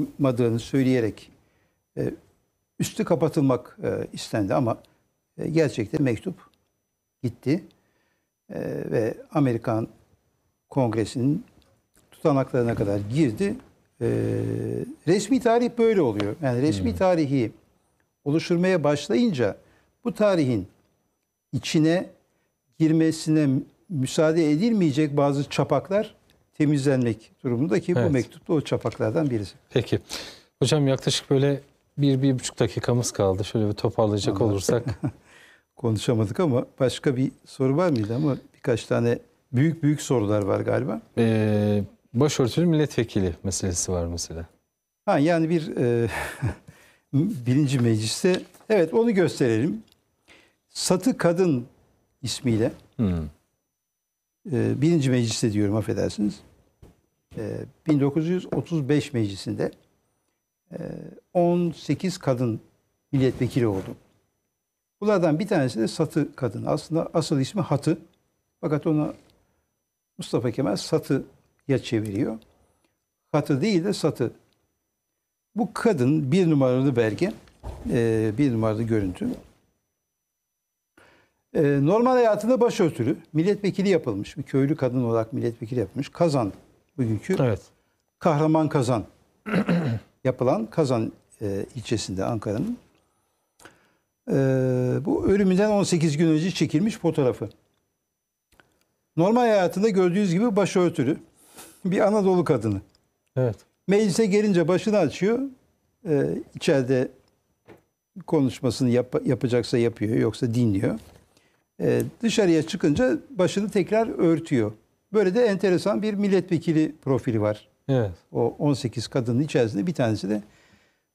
yapmadığını söyleyerek e, üstü kapatılmak e, istendi ama e, gerçekten mektup gitti ve Amerikan Kongresi'nin tutanaklarına kadar girdi. resmi tarih böyle oluyor. Yani resmi hmm. tarihi oluşturmaya başlayınca bu tarihin içine girmesine müsaade edilmeyecek bazı çapaklar temizlenmek durumunda ki evet. bu mektupta o çapaklardan birisi. Peki. Hocam yaklaşık böyle bir, bir buçuk dakikamız kaldı. Şöyle bir toparlayacak Anladım. olursak. Konuşamadık ama başka bir soru var mıydı ama birkaç tane büyük büyük sorular var galiba. Ee, başörtülü milletvekili meselesi var mesela. Ha yani bir e, birinci mecliste evet onu gösterelim. Satı Kadın ismiyle hmm e, birinci mecliste diyorum affedersiniz. 1935 ee, meclisinde 18 e, kadın milletvekili oldu. Bunlardan bir tanesi de Satı kadın. Aslında asıl ismi Hatı. Fakat ona Mustafa Kemal Satı Satı'ya çeviriyor. Hatı değil de Satı. Bu kadın bir numaralı belge, e, bir numaralı görüntü. Ee, normal hayatında başörtülü, milletvekili yapılmış. Bir köylü kadın olarak milletvekili yapmış, Kazan bugünkü evet. kahraman kazan yapılan Kazan e, ilçesinde Ankara'nın. E, bu ölümünden 18 gün önce çekilmiş fotoğrafı. Normal hayatında gördüğünüz gibi başörtülü bir Anadolu kadını. Evet. Meclise gelince başını açıyor. E, içeride konuşmasını yap, yapacaksa yapıyor yoksa dinliyor e, dışarıya çıkınca başını tekrar örtüyor. Böyle de enteresan bir milletvekili profili var. Evet. O 18 kadının içerisinde bir tanesi de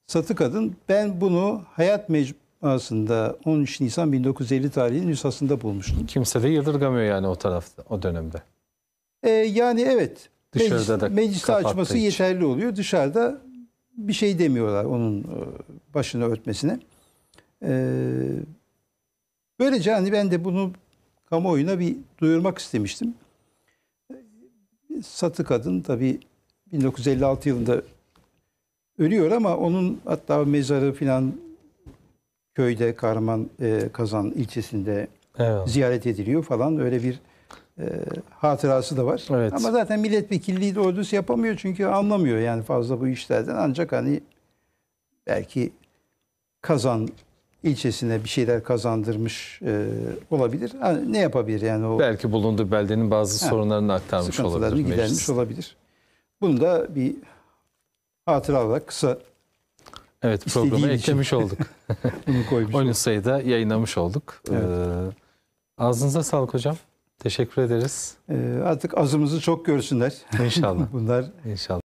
satı kadın. Ben bunu hayat mecmuasında 13 Nisan 1950 tarihinin nüshasında bulmuştum. Kimse de yıldırgamıyor yani o tarafta, o dönemde. Ee, yani evet. Dışarıda meclis, da mecliste açması hiç. yeterli oluyor. Dışarıda bir şey demiyorlar onun e, başını örtmesine. Ee, Böylece hani ben de bunu kamuoyuna bir duyurmak istemiştim. Satı kadın tabii 1956 yılında ölüyor ama onun hatta mezarı filan köyde Kahraman e, Kazan ilçesinde evet. ziyaret ediliyor falan öyle bir e, hatırası da var. Evet. Ama zaten milletvekilliği doğrusu yapamıyor çünkü anlamıyor yani fazla bu işlerden ancak hani belki Kazan ilçesine bir şeyler kazandırmış e, olabilir. Yani ne yapabilir yani o belki bulunduğu beldenin bazı ha, sorunlarını aktarmış olabilir. gidermiş olabilir. Bunu da bir hatıra olarak kısa Evet programa eklemiş olduk. Bunu koymuş. 13 sayıda yayınlamış olduk. Evet. Ee, ağzınıza sağlık hocam. Teşekkür ederiz. Ee, artık azımızı çok görsünler. İnşallah. Bunlar İnşallah.